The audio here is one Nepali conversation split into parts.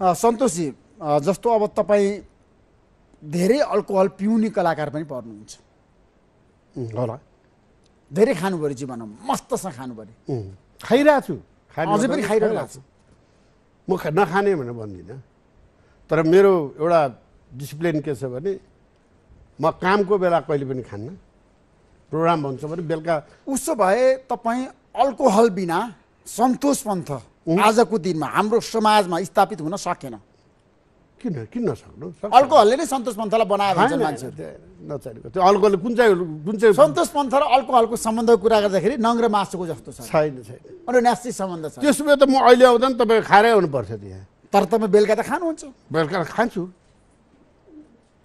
सन्तोषजी जस्तो अब तपाईँ धेरै अल्कोहल पिउने कलाकार पनि पर्नुहुन्छ होला धेरै खानु पऱ्यो जीवनमा मस्तसँग खानु पऱ्यो खाइरहेको छु अझै पनि खाइरहेको छु म नखाने भनेर भन्दिनँ तर मेरो एउटा डिसिप्लिन के छ भने म कामको बेला कहिले पनि खान्न प्रोग्राम भन्छ भने बेलुका उसो भए तपाईँ अल्कोहल बिना सन्तोष पन्थ आजको दिनमा हाम्रो समाजमा स्थापित हुन सकेन किन किन नसक्नु अल्कोहलले नै सन्तोष पन्थलाई बनाएर त्यो अल्कोहल कुन चाहिँ कुन चाहिँ सन्तोष पन्थ र अल्कोहलको सम्बन्धको कुरा गर्दाखेरि नङ मासुको जस्तो छ छैन छैन अन्यनास्तिक सम्बन्ध छ त्यसो भए त म अहिले आउँदा नि तपाईँ खाएरै आउनुपर्छ त्यहाँ तर तपाईँ बेलुका त खानुहुन्छ बेलुका खान्छु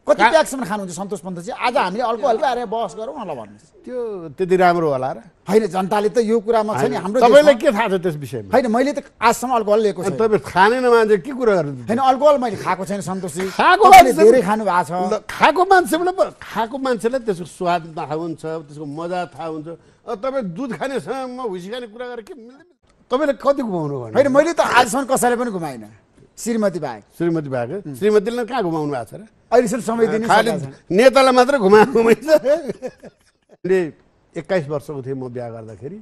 कति प्याकसम्म खानुहुन्छ सन्तोष पन्तजी आज हामीले अल्को हल्को आएर बहस गरौँ होला भन्नुहोस् त्यो त्यति राम्रो होला र होइन जनताले त यो कुरामा छ नि हाम्रो तपाईँलाई के थाहा छ त्यस विषयमा होइन मैले त आजसम्म अल्कोहल लिएको छु तपाईँ खानेन मान्छे के कुरा गर्नु होइन अल्कोहल मैले खाएको छैन सन्तोषजी खाएको धेरै खानु भएको छ खाएको पनि खाएको मान्छेलाई त्यसको स्वाद थाहा हुन्छ त्यसको मजा थाहा हुन्छ तपाईँ दुध खानेसँग हुसी खाने कुरा गरेर के मिल्दैन तपाईँले कति घुमाउनु भयो होइन मैले त आजसम्म कसैलाई पनि घुमाइनँ श्रीमती बाहेक श्रीमती बाहेक श्रीमतीले कहाँ घुमाउनु भएको छ र अहिलेसम्म समय दिने खालि नेतालाई मात्र घुमाएको मैले एक्काइस वर्षको थिएँ म बिहा गर्दाखेरि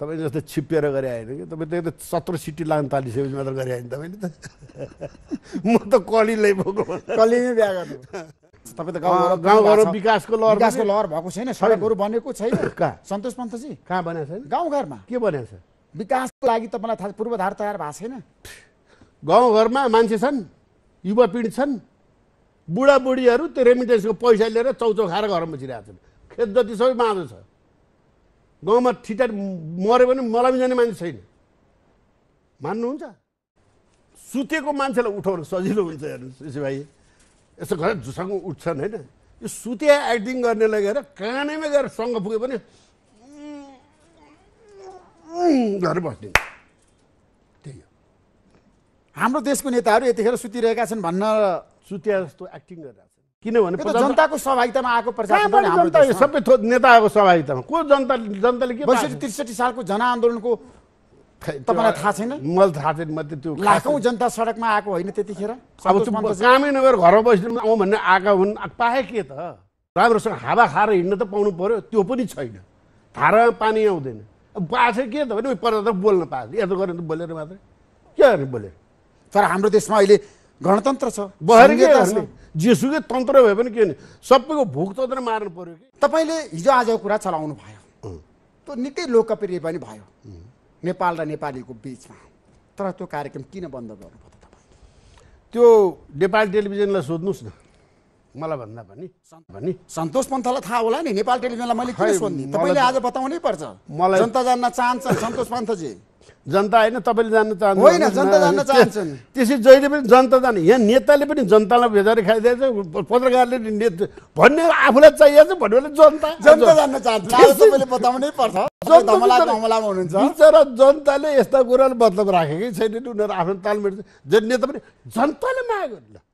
तपाईँ जस्तो छिप्पिएर गरे आएन कि तपाईँ त सत्र सिटी लाग्नु थालिसकेपछि मात्र गरे आएन तपाईँले त म त कलिलै भएको कलिमै बिहा गर्नु तपाईँ त गाउँ गाउँघर विकासको लहर विकासको लहर भएको छैन सडकहरू बनेको छैन कहाँ सन्तोष पन्तजी कहाँ बनाएको छैन गाउँघरमा के बनाएको छ विकासको लागि तपाईँलाई थाहा पूर्वाधार तयार भएको छैन गाउँघरमा मान्छे छन् युवा पिँढी छन् बुढाबुढीहरू त्यो रेमिटेन्सको पैसा लिएर चौचौ खाएर घरमा बसिरहेको छन् खेत जति सबै बाँझो छ गाउँमा ठिटा मऱ्यो भने मलाई पनि जाने मान्छे छैन मान्नुहुन्छ सुतेको मान्छेलाई उठाउनु सजिलो हुन्छ हेर्नुहोस् ऋषि भाइ यसो घर झुसँग उठ्छन् होइन यो सुते एक्टिङ गर्नेलाई गएर कानैमा गएर सँग पुग्यो भने घर बस्ने त्यही हो हाम्रो देशको नेताहरू यतिखेर सुतिरहेका छन् भन्न सुत्या जस्तो एक्टिङ गरिरहेको छ किनभने जनताको सहभागितामा आएको प्रचार सबै थोक नेताहरूको सहभागितामा को जनता जनताले के त्रिसठी सालको जनआन्दोलनको तपाईँलाई थाहा छैन मलाई थाहा छैन मैले त्यो लाखौँ जनता सडकमा आएको होइन त्यतिखेर अब कामै नगर घरमा बसेर आउँ भन्ने आएका हुन् पाए के त राम्रोसँग हावा खाएर हिँड्न त पाउनु पऱ्यो त्यो पनि छैन धारामा पानी आउँदैन अब पाएको के त भने पर्दा त बोल्न पाएको यत्रो गरेर बोलेर मात्रै के गर्ने बोलेर तर हाम्रो देशमा अहिले गणतन्त्र छ जेसुकै तन्त्र भए पनि के भने सबैको भोक तन्त्र मार्नु पर्यो कि तपाईँले हिजो आजको कुरा चलाउनु भयो त्यो निकै लोकप्रिय पनि भयो नेपाल र नेपालीको बिचमा तर त्यो कार्यक्रम किन बन्द गर्नुभयो तपाईँ त्यो नेपाल टेलिभिजनलाई सोध्नुहोस् न मलाई भन्दा पनि भने सन्तोष पन्थलाई थाहा होला नि नेपाल टेलिभिजनलाई मैले किन सोध्ने तपाईँले आज बताउनै पर्छ मलाई जनता जान्न चाहन्छ सन्तोष पन्थजी जनता होइन तपाईँले जान्न चाहनु होइन जनता जान्न चाहन्छन् त्यसै जहिले पनि जनता जाने यहाँ नेताले पनि जनतालाई भेजाएर खाइदिएछ पत्रकारले भन्ने आफूलाई चाहिएको छ भने जनता जनता जान्न चाहन्छ बताउनै पर्छ जनताले यस्ता कुराले मतलब राखेकै छैन नि उनीहरू आफ्नो तालमेल जे नेता पनि जनताले माग